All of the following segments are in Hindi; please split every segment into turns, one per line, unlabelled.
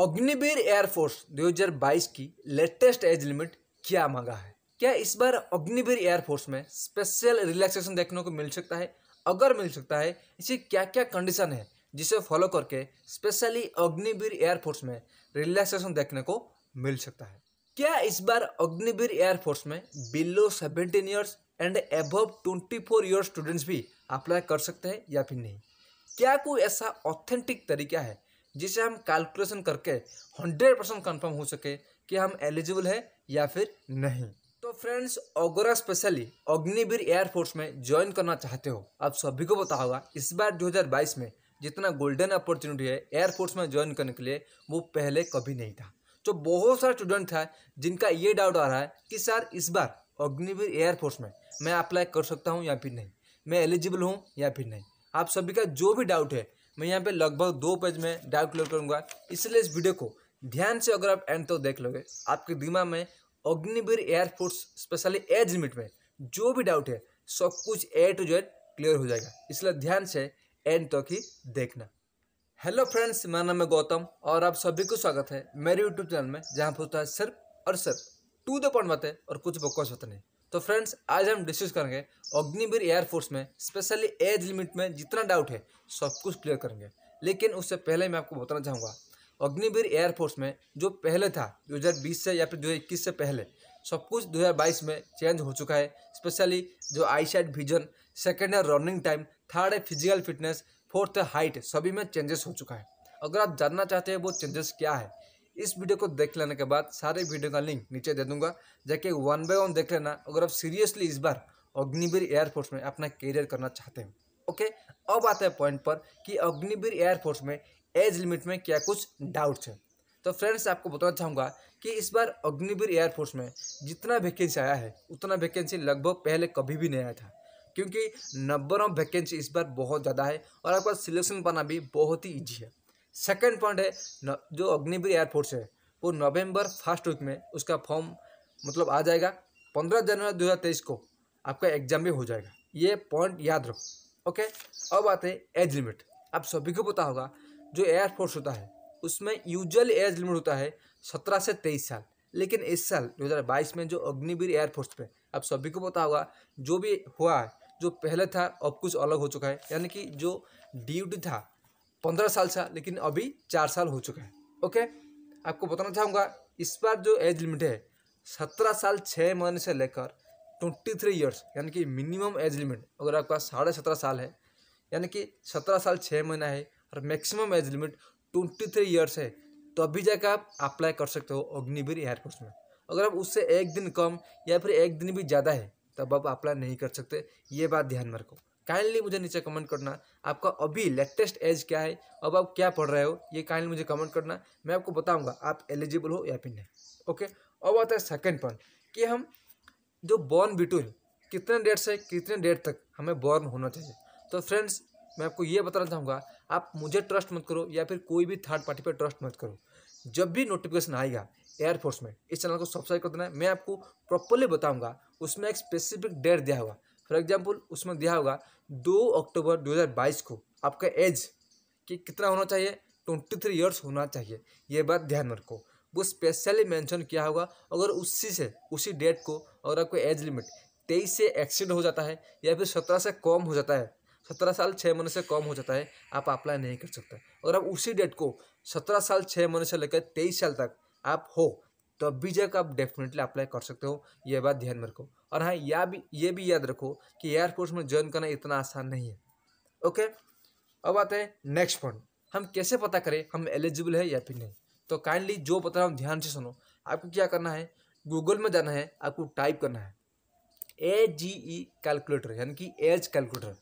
अग्निवीर एयरफोर्स 2022 की लेटेस्ट एज लिमिट क्या मांगा है क्या इस बार अग्निवीर एयरफोर्स में स्पेशल रिलैक्सेशन देखने को मिल सकता है अगर मिल सकता है इसे क्या क्या कंडीशन है जिसे फॉलो करके स्पेशली अग्निवीर एयरफोर्स में रिलैक्सेशन देखने को मिल सकता है क्या इस बार अग्निवीर एयरफोर्स में below seventeen years and above twenty four year students भी अप्लाई कर सकते हैं या फिर नहीं क्या कोई ऐसा ऑथेंटिक तरीका है जिसे हम कैलकुलेशन करके हंड्रेड परसेंट कन्फर्म हो सके कि हम एलिजिबल है या फिर नहीं तो फ्रेंड्स ओगोरा स्पेशली अग्निवीर एयरफोर्स में ज्वाइन करना चाहते हो आप सभी को पता होगा इस बार 2022 में जितना गोल्डन अपॉर्चुनिटी है एयरफोर्स में ज्वाइन करने के लिए वो पहले कभी नहीं था तो बहुत सारे स्टूडेंट था जिनका ये डाउट आ रहा है कि सर इस बार अग्निवीर एयरफोर्स में मैं अप्लाई कर सकता हूँ या फिर नहीं मैं एलिजिबल हूँ या फिर नहीं आप सभी का जो भी डाउट है मैं यहाँ पे लगभग दो पेज में डाउट क्लियर करूँगा इसलिए इस वीडियो को ध्यान से अगर आप एंड तो देख लोगे आपके दिमाग में Agniveer air force specially age limit में जो भी डाउट है सब कुछ ए टू जेड क्लियर हो जाएगा इसलिए ध्यान से एंड तक तो ही देखना हेलो फ्रेंड्स मेरा नाम है गौतम और आप सभी को स्वागत है मेरे यूट्यूब चैनल में जहाँ पर होता है सिर्फ और सिर्फ टू द पॉइंट बातें और कुछ बकवास होते नहीं तो फ्रेंड्स आज हम डिस्कस करेंगे अग्निवीर एयरफोर्स में स्पेशली एज लिमिट में जितना डाउट है सब कुछ क्लियर करेंगे लेकिन उससे पहले मैं आपको बताना चाहूँगा अग्निवीर एयरफोर्स में जो पहले था 2020 से या फिर 2021 से पहले सब कुछ 2022 में चेंज हो चुका है स्पेशली जो आई साइड विजन सेकेंड है रनिंग टाइम थर्ड है फिजिकल फिटनेस फोर्थ है हाइट सभी में चेंजेस हो चुका है अगर आप जानना चाहते हैं वो चेंजेस क्या है इस वीडियो को देख लेने के बाद सारे वीडियो का लिंक नीचे दे दूंगा जाके वन बाय वन देख लेना अगर आप सीरियसली इस बार अग्निवीर एयरफोर्स में अपना करियर करना चाहते हैं ओके अब आता है पॉइंट पर कि अग्निवीर एयरफोर्स में एज लिमिट में क्या कुछ डाउट्स हैं तो फ्रेंड्स आपको बताना चाहूँगा कि इस बार अग्निवीर एयरफोर्स में जितना वैकेंसी आया है उतना वैकेंसी लगभग पहले कभी भी नहीं आया था क्योंकि नंबर ऑफ वैकेंसी इस बार बहुत ज़्यादा है और आपका सिलेक्शन पाना भी बहुत ही ईजी है सेकंड पॉइंट है न, जो अग्निवीर एयरफोर्स है वो नवंबर फर्स्ट वीक में उसका फॉर्म मतलब आ जाएगा पंद्रह जनवरी दो हज़ार तेईस को आपका एग्जाम भी हो जाएगा ये पॉइंट याद रखो ओके अब आते हैं एज लिमिट आप सभी को पता होगा जो एयरफोर्स होता है उसमें यूजल एज लिमिट होता है सत्रह से तेईस साल लेकिन इस साल 2022 में जो अग्निवीर एयरफोर्स पे आप सभी को पता होगा जो भी हुआ है जो पहले था अब कुछ अलग हो चुका है यानी कि जो ड्यूटी था पंद्रह साल था लेकिन अभी चार साल हो चुका है ओके आपको बताना चाहूँगा इस बार जो एज लिमिट है सत्रह साल छः महीने से लेकर ट्वेंटी थ्री ईयर्स यानी कि मिनिमम एज लिमिट अगर आपका साढ़े सत्रह साल है यानी कि सत्रह साल छः महीना है और maximum age limit twenty three years है तो अभी जाकर आप अप्लाई कर सकते हो अग्निवीर एयरफोर्स में अगर आप उससे एक दिन कम या फिर एक दिन भी ज़्यादा है तब आप अप्लाई नहीं कर सकते ये बात ध्यान में रखो काइंडली मुझे नीचे कमेंट करना आपका अभी लेटेस्ट एज क्या है अब आप क्या पढ़ रहे हो ये काइंडली मुझे कमेंट करना मैं आपको बताऊंगा आप एलिजिबल हो या फिर नहीं ओके अब आता है सेकेंड पॉइंट कि हम जो बॉर्न बिटवीन कितने डेट से कितने डेट तक हमें बॉर्न होना चाहिए तो फ्रेंड्स मैं आपको ये बताना चाहूँगा आप मुझे ट्रस्ट मत करो या फिर कोई भी थर्ड पार्टी पर ट्रस्ट मत करो जब भी नोटिफिकेशन आएगा एयरफोर्स में इस चैनल को सब्सक्राइब कर देना मैं आपको प्रॉपरली बताऊँगा उसमें एक स्पेसिफिक डेट दिया हुआ फॉर एग्जाम्पल उसमें दिया होगा दो अक्टूबर 2022 को आपका एज कि कितना होना चाहिए ट्वेंटी थ्री ईयर्स होना चाहिए ये बात ध्यान रखो वो स्पेशली मेंशन किया होगा अगर उसी से उसी डेट को अगर आपको एज लिमिट तेईस से एक्सीड हो जाता है या फिर सत्रह से कम हो जाता है सत्रह साल छः महीने से कम हो जाता है आप अप्लाई नहीं कर सकते अगर आप उसी डेट को सत्रह साल छः महीने से लेकर तेईस साल तक आप हो तो बीजा का आप डेफिनेटली अप्लाई कर सकते हो ये बात ध्यान में रखो और हाँ या भी ये भी याद रखो कि एयरफोर्स में ज्वाइन करना इतना आसान नहीं है ओके अब आते हैं नेक्स्ट पॉइंट हम कैसे पता करें हम एलिजिबल है या फिर नहीं तो काइंडली जो बता हम ध्यान से सुनो आपको क्या करना है गूगल में जाना है आपको टाइप करना है ए जी ई कैलकुलेटर यानी कि एज कैलकुलेटर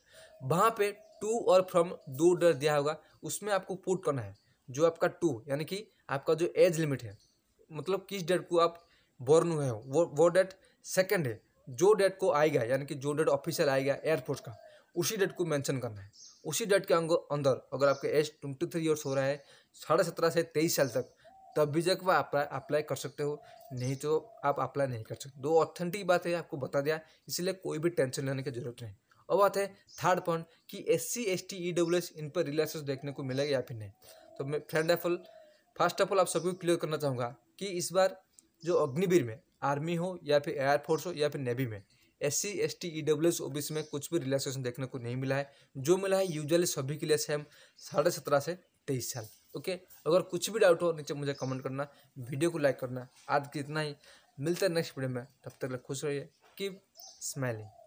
वहाँ पे टू और फ्रॉम दो डर दिया होगा उसमें आपको पुट करना है जो आपका टू यानी कि आपका जो एज लिमिट है मतलब किस डेट को आप बॉर्न हुए हो वो वो डेट सेकेंड है जो डेट को आएगा यानी कि जो डेट ऑफिशियल आएगा एयरफोर्स का उसी डेट को मेंशन करना है उसी डेट के अंदर अगर आपके एज ट्वेंटी थ्री ईयर्स हो रहा है साढ़े सत्रह से तेईस साल तक तब भी जब वह अप्लाई कर सकते हो नहीं तो आप अप्लाई नहीं कर सकते दो ऑथेंटिक बात है आपको बता दिया इसलिए कोई भी टेंशन लेने की जरूरत नहीं अब बात है थर्ड पॉइंट कि S C S T E W S इन पर रिलैक्सेस देखने को मिलेगा या फिर नहीं तो मैं friend all first of all आप सभी को क्लियर करना चाहूँगा कि इस बार जो अग्निवीर में आर्मी हो या फिर एयरफोर्स हो या फिर नेवी में S C S T E W S O B C में कुछ भी रिलैक्सेशन देखने को नहीं मिला है जो मिला है यूजली सभी के लिए सेम अच्छा साढ़े सत्रह से तेईस साल ओके अगर कुछ भी डाउट हो नीचे मुझे कमेंट करना वीडियो को लाइक करना आज कितना ही मिलता है नेक्स्ट वीडियो में तब तक खुश रहिए कीप स्माइलिंग